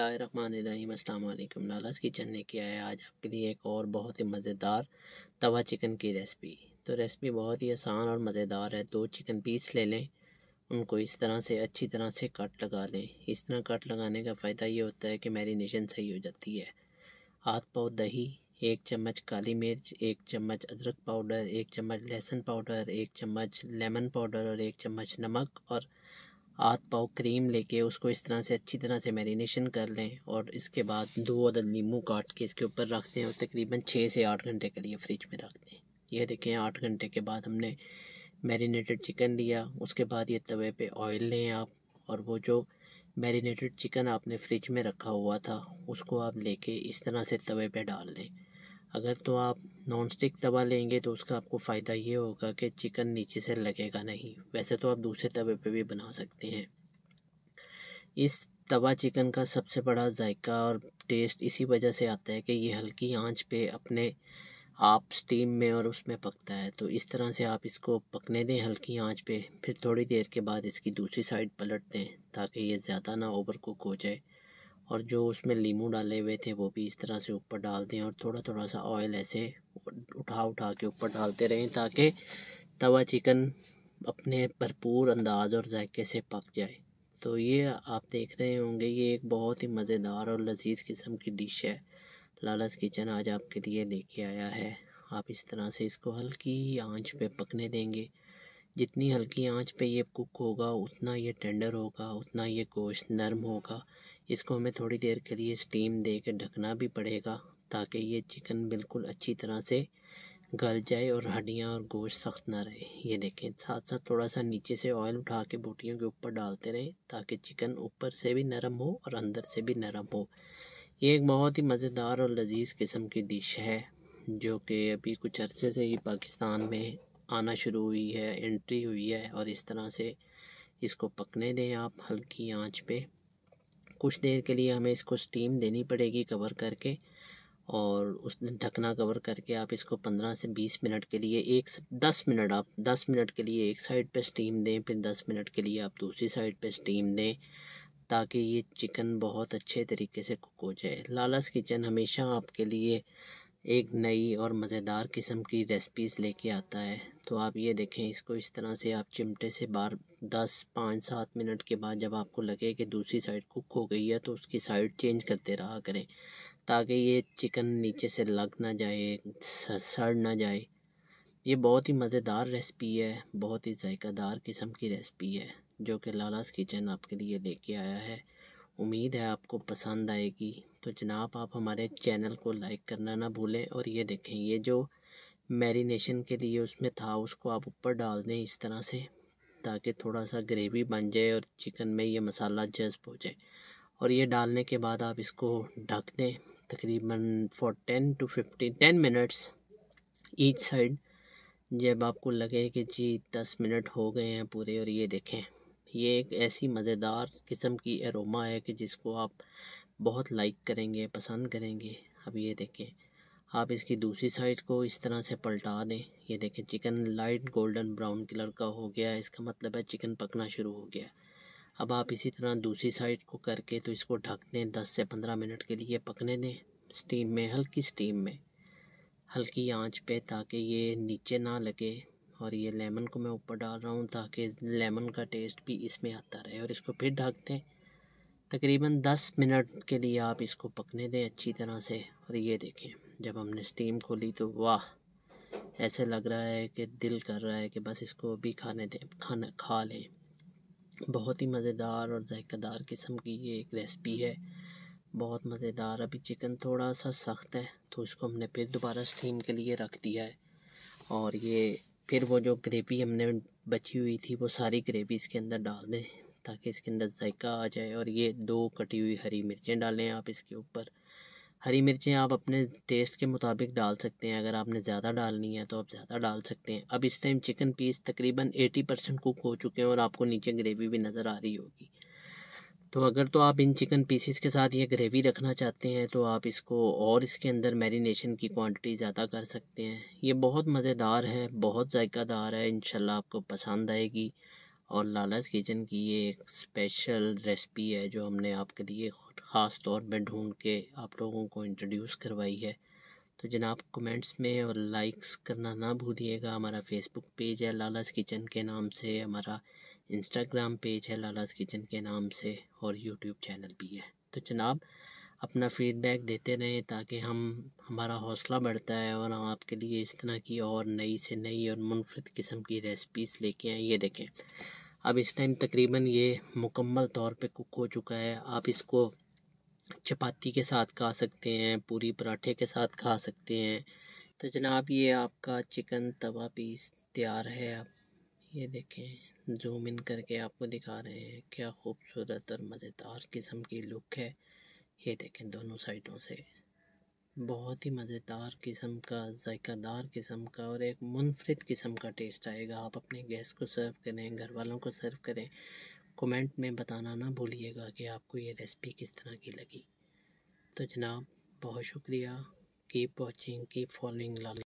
बसमिलकुम लालाज kitchen लेके है आज आपके लिए एक और बहुत ही मज़ेदार तवा चिकन की रेसिपी तो रेसिपी बहुत ही आसान और मज़ेदार है दो चिकन पीस ले लें उनको इस तरह से अच्छी तरह से कट लगा लें इस तरह कट लगाने का फ़ायदा ये होता है कि मैरिनेशन सही हो जाती है हाथ पाव दही एक चम्मच काली मिर्च एक चम्मच अदरक पाउडर एक चम्मच लहसुन पाउडर एक चम्मच लेमन पाउडर और एक चम्मच नमक और आध पाव क्रीम लेके उसको इस तरह से अच्छी तरह से मैरिनेशन कर लें और इसके बाद दो अदर नींबू काट के इसके ऊपर रख दें और तकरीबन छः से आठ घंटे के लिए फ्रिज में रख दें यह देखें आठ घंटे के बाद हमने मैरिनेटेड चिकन लिया उसके बाद ये तवे पे ऑयल लें आप और वो जो मैरिनेटेड चिकन आपने फ्रिज में रखा हुआ था उसको आप लेके इस तरह से तवे पे डाल लें अगर तो आप नॉन स्टिक तवा लेंगे तो उसका आपको फ़ायदा ये होगा कि चिकन नीचे से लगेगा नहीं वैसे तो आप दूसरे तवे पे भी बना सकते हैं इस तवा चिकन का सबसे बड़ा जायका और टेस्ट इसी वजह से आता है कि ये हल्की आंच पे अपने आप स्टीम में और उसमें पकता है तो इस तरह से आप इसको पकने दें हल्की आंच पे फिर थोड़ी देर के बाद इसकी दूसरी साइड पलट दें ताकि ये ज़्यादा ना ओवर कुक हो जाए और जो उसमें लीमू डाले हुए थे वो भी इस तरह से ऊपर डाल दें और थोड़ा थोड़ा सा ऑयल ऐसे उठा उठा के ऊपर डालते रहें ताकि तवा चिकन अपने भरपूर अंदाज और जायके से पक जाए तो ये आप देख रहे होंगे ये एक बहुत ही मज़ेदार और लजीज़ किस्म की डिश है लालस किचन आज आपके लिए लेके आया है आप इस तरह से इसको हल्की आंच पे पकने देंगे जितनी हल्की आंच पे ये कुक होगा उतना ये टेंडर होगा उतना ये गोश्त नरम होगा इसको हमें थोड़ी देर के लिए स्टीम दे के ढकना भी पड़ेगा ताकि ये चिकन बिल्कुल अच्छी तरह से गल जाए और हड्डियाँ और गोश्त सख्त ना रहे ये देखें साथ साथ थोड़ा सा नीचे से ऑयल उठा के बोटियों के ऊपर डालते रहें ताकि चिकन ऊपर से भी नरम हो और अंदर से भी नरम हो ये एक बहुत ही मज़ेदार और लजीज़ किस्म की डिश है जो कि अभी कुछ अरसे से ही पाकिस्तान में आना शुरू हुई है एंट्री हुई है और इस तरह से इसको पकने दें आप हल्की आंच पे कुछ देर के लिए हमें इसको स्टीम देनी पड़ेगी कवर करके और उस ढकना कवर करके आप इसको पंद्रह से बीस मिनट के लिए एक दस मिनट आप दस मिनट के लिए एक साइड पे स्टीम दें फिर दस मिनट के लिए आप दूसरी साइड पे स्टीम दें ताकि ये चिकन बहुत अच्छे तरीके से कुक हो जाए लालस किचन हमेशा आपके लिए एक नई और मज़ेदार किस्म की रेसिपीज़ लेके आता है तो आप ये देखें इसको इस तरह से आप चिमटे से बार दस पाँच सात मिनट के बाद जब आपको लगे कि दूसरी साइड कुक हो गई है तो उसकी साइड चेंज करते रहा करें ताकि ये चिकन नीचे से लग ना जाए सड़ ना जाए ये बहुत ही मज़ेदार रेसिपी है बहुत ही जायकादार किस्म की रेसिपी है जो कि लालास किचन आपके लिए लेके आया है उम्मीद है आपको पसंद आएगी तो जनाब आप हमारे चैनल को लाइक करना ना भूलें और ये देखें ये जो मैरिनेशन के लिए उसमें था उसको आप ऊपर डाल दें इस तरह से ताकि थोड़ा सा ग्रेवी बन जाए और चिकन में ये मसाला जज्ब हो जाए और ये डालने के बाद आप इसको ढक दें तकरीबन four ten to fifteen ten minutes each side जब आपको लगे कि जी दस मिनट हो गए हैं पूरे और ये देखें ये एक ऐसी मज़ेदार किस्म की एरोमा है कि जिसको आप बहुत लाइक करेंगे पसंद करेंगे अब ये देखें आप इसकी दूसरी साइड को इस तरह से पलटा दें ये देखें chicken light golden brown colour का हो गया इसका मतलब है चिकन पकना शुरू हो गया अब आप इसी तरह दूसरी साइड को करके तो इसको ढक दें दस से पंद्रह मिनट के लिए पकने दें स्टीम में हल्की स्टीम में हल्की आंच पे ताकि ये नीचे ना लगे और ये लेमन को मैं ऊपर डाल रहा हूँ ताकि लेमन का टेस्ट भी इसमें आता रहे और इसको फिर ढक दें तकरीबन दस मिनट के लिए आप इसको पकने दें अच्छी तरह से और ये देखें जब हमने स्टीम खोली तो वाह ऐसे लग रहा है कि दिल कर रहा है कि बस इसको भी खाने दें खाना खा लें बहुत ही मज़ेदार और जायकेदार किस्म की ये एक रेसिपी है बहुत मज़ेदार अभी चिकन थोड़ा सा सख्त है तो इसको हमने फिर दोबारा स्टीम के लिए रख दिया है और ये फिर वो जो ग्रेवी हमने बची हुई थी वो सारी ग्रेवी इसके अंदर डाल दें ताकि इसके अंदर जायका आ जाए और ये दो कटी हुई हरी मिर्चें डालें आप इसके ऊपर हरी मिर्चें आप अपने टेस्ट के मुताबिक डाल सकते हैं अगर आपने ज़्यादा डालनी है तो आप ज़्यादा डाल सकते हैं अब इस टाइम चिकन पीस तकरीबन एटी परसेंट कुक हो चुके हैं और आपको नीचे ग्रेवी भी नज़र आ रही होगी तो अगर तो आप इन चिकन पीसीस के साथ ये ग्रेवी रखना चाहते हैं तो आप इसको और इसके अंदर मैरिनेशन की क्वांटिटी ज़्यादा कर सकते हैं ये बहुत मज़ेदार है बहुत जायकादार है इन आपको पसंद आएगी और लालच किचन की ये एक स्पेशल रेसिपी है जो हमने आपके लिए ख़ास तौर पे ढूंढ के आप लोगों को इंट्रोड्यूस करवाई है तो जनाब कमेंट्स में और लाइक्स करना ना भूलिएगा हमारा फेसबुक पेज है लालाज किचन के नाम से हमारा इंस्टाग्राम पेज है लालाज किचन के नाम से और यूट्यूब चैनल भी है तो जनाब अपना फीडबैक देते रहें ताकि हम हमारा हौसला बढ़ता है और हम आपके लिए इस तरह की और नई से नई और मुनफरद किस्म की रेसिपीज़ लेके आए ये देखें अब इस टाइम तकरीबन ये मुकम्मल तौर पे कुक हो चुका है आप इसको चपाती के साथ खा सकते हैं पूरी पराठे के साथ खा सकते हैं तो जनाब ये आपका चिकन तवा पीस तैयार है आप ये देखें जूम इन करके आपको दिखा रहे हैं क्या खूबसूरत और मज़ेदार किस्म की लुक है ये देखें दोनों साइडों से बहुत ही मज़ेदार किस्म का जायकादार किस्म का और एक मुनफरद किस्म का टेस्ट आएगा आप अपने गेस्ट को सर्व करें घर वालों को सर्व करें कमेंट में बताना ना भूलिएगा कि आपको ये रेसिपी किस तरह की लगी तो जनाब बहुत शुक्रिया कीप वॉचिंग कीप फॉलोइंग लाल